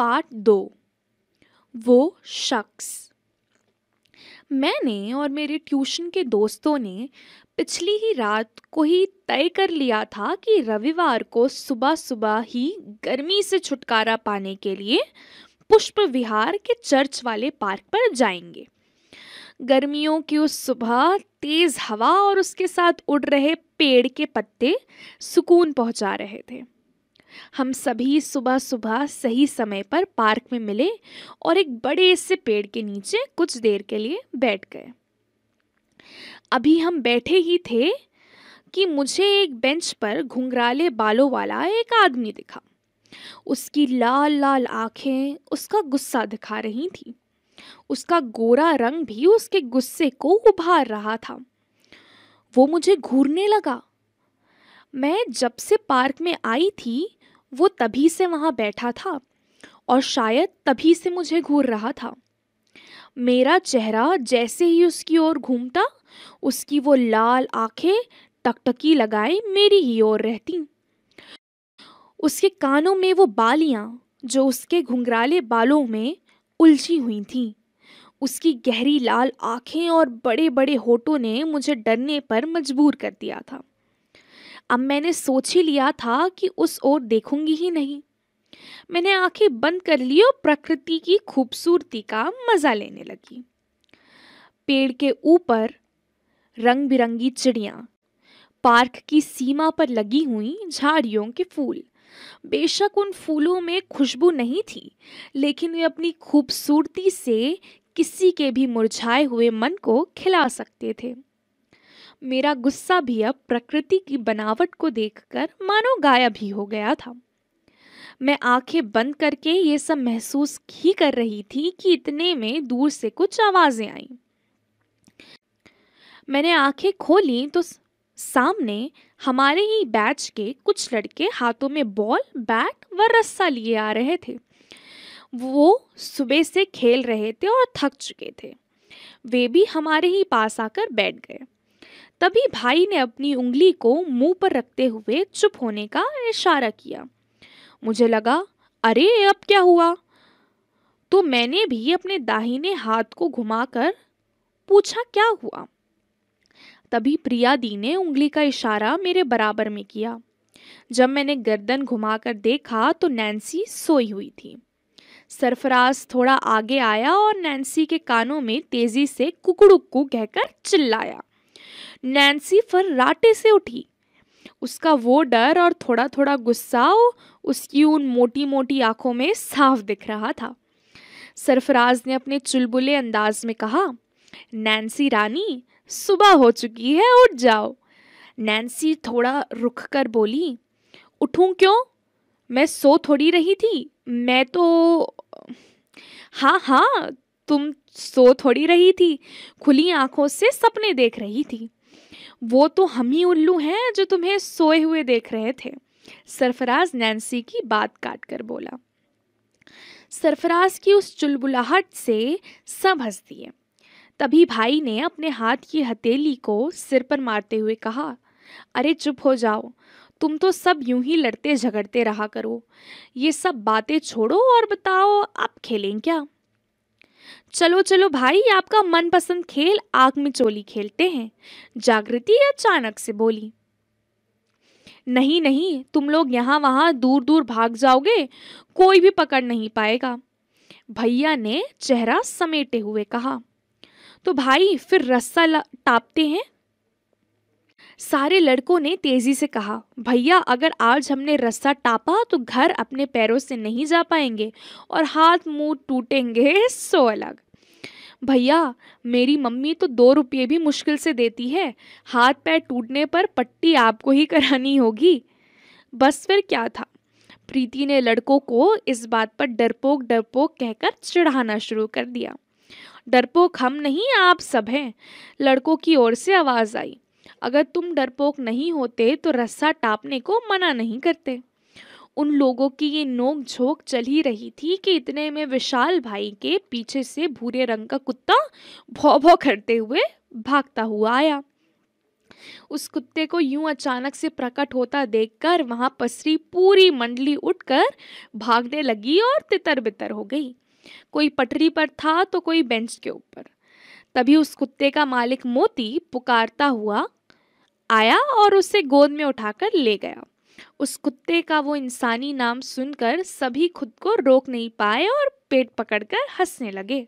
part दो वो शख्स मैंने और मेरे ट्यूशन के दोस्तों ने पिछली ही रात को ही तय कर लिया था कि रविवार को सुबह सुबह ही गर्मी से छुटकारा पाने के लिए पुष्प विहार के चर्च वाले पार्क पर जाएंगे गर्मियों की उस सुबह तेज़ हवा और उसके साथ उड़ रहे पेड़ के पत्ते सुकून पहुंचा रहे थे हम सभी सुबह सुबह सही समय पर पार्क में मिले और एक बड़े से पेड़ के नीचे कुछ देर के लिए बैठ गए अभी हम बैठे ही थे कि मुझे एक बेंच पर घुंघराले बालों वाला एक आदमी दिखा उसकी लाल लाल आंखें उसका गुस्सा दिखा रही थी उसका गोरा रंग भी उसके गुस्से को उभार रहा था वो मुझे घूरने लगा मैं जब से पार्क में आई थी वो तभी से वहाँ बैठा था और शायद तभी से मुझे घूर रहा था मेरा चेहरा जैसे ही उसकी ओर घूमता उसकी वो लाल आंखें टकटकी लगाए मेरी ही ओर रहती उसके कानों में वो बालियाँ जो उसके घुंघराले बालों में उलझी हुई थी उसकी गहरी लाल आंखें और बड़े बड़े होठों ने मुझे डरने पर मजबूर कर दिया था अब मैंने सोच ही लिया था कि उस ओर देखूंगी ही नहीं मैंने आंखें बंद कर ली और प्रकृति की खूबसूरती का मजा लेने लगी पेड़ के ऊपर रंग बिरंगी चिड़िया पार्क की सीमा पर लगी हुई झाड़ियों के फूल बेशक उन फूलों में खुशबू नहीं थी लेकिन वे अपनी खूबसूरती से किसी के भी मुरझाए हुए मन को खिला सकते थे मेरा गुस्सा भी अब प्रकृति की बनावट को देखकर मानो गायब ही हो गया था मैं आंखें बंद करके ये सब महसूस ही कर रही थी कि इतने में दूर से कुछ आवाज़ें आईं मैंने आंखें खोली तो सामने हमारे ही बैच के कुछ लड़के हाथों में बॉल बैट व रस्सा लिए आ रहे थे वो सुबह से खेल रहे थे और थक चुके थे वे भी हमारे ही पास आकर बैठ गए तभी भाई ने अपनी उंगली को मुंह पर रखते हुए चुप होने का इशारा किया मुझे लगा अरे अब क्या हुआ तो मैंने भी अपने दाहिने हाथ को घुमाकर पूछा क्या हुआ तभी प्रिया दी ने उंगली का इशारा मेरे बराबर में किया जब मैंने गर्दन घुमाकर देखा तो नैन्सी सोई हुई थी सरफराज थोड़ा आगे आया और नैन्सी के कानों में तेजी से कुकड़ुक्कू कहकर चिल्लाया नैन्सी राटे से उठी उसका वो डर और थोड़ा थोड़ा गुस्सा उसकी उन मोटी मोटी आंखों में साफ दिख रहा था सरफराज ने अपने चुलबुले अंदाज में कहा नैन्सी रानी सुबह हो चुकी है उठ जाओ नैन्सी थोड़ा रुक कर बोली उठूं क्यों मैं सो थोड़ी रही थी मैं तो हाँ हाँ तुम सो थोड़ी रही थी खुली आंखों से सपने देख रही थी वो तो हम ही उल्लू हैं जो तुम्हें सोए हुए देख रहे थे सरफराज नैन्सी की बात काट कर बोला सरफराज की उस चुलबुलाहट से सब हंस दिए तभी भाई ने अपने हाथ की हथेली को सिर पर मारते हुए कहा अरे चुप हो जाओ तुम तो सब यूं ही लड़ते झगड़ते रहा करो ये सब बातें छोड़ो और बताओ आप खेलें क्या चलो चलो भाई आपका मनपसंद खेल आग में चोली खेलते हैं जागृति अचानक से बोली नहीं नहीं तुम लोग यहाँ वहाँ दूर दूर भाग जाओगे कोई भी पकड़ नहीं पाएगा भैया ने चेहरा समेटे हुए कहा तो भाई फिर रस्सा टापते हैं सारे लड़कों ने तेजी से कहा भैया अगर आज हमने रस्सा टापा तो घर अपने पैरों से नहीं जा पाएंगे और हाथ मुंह टूटेंगे सो अलग भैया मेरी मम्मी तो दो रुपये भी मुश्किल से देती है हाथ पैर टूटने पर पट्टी आपको ही करानी होगी बस फिर क्या था प्रीति ने लड़कों को इस बात पर डरपोक डरपोक कहकर चिढ़ाना शुरू कर दिया डरपोक हम नहीं आप सब हैं लड़कों की ओर से आवाज़ आई अगर तुम डरपोक नहीं होते तो रस्सा टापने को मना नहीं करते उन लोगों की ये नोक झोंक चल ही रही थी कि इतने में विशाल भाई के पीछे से भूरे रंग का कुत्ता भौ भौ करते हुए भागता हुआ आया उस कुत्ते को यूं अचानक से प्रकट होता देखकर वहां पसरी पूरी मंडली उठकर भागने लगी और तितर बितर हो गई कोई पटरी पर था तो कोई बेंच के ऊपर तभी उस कुत्ते का मालिक मोती पुकारता हुआ आया और उसे गोद में उठाकर ले गया उस कुत्ते का वो इंसानी नाम सुनकर सभी खुद को रोक नहीं पाए और पेट पकड़कर हंसने लगे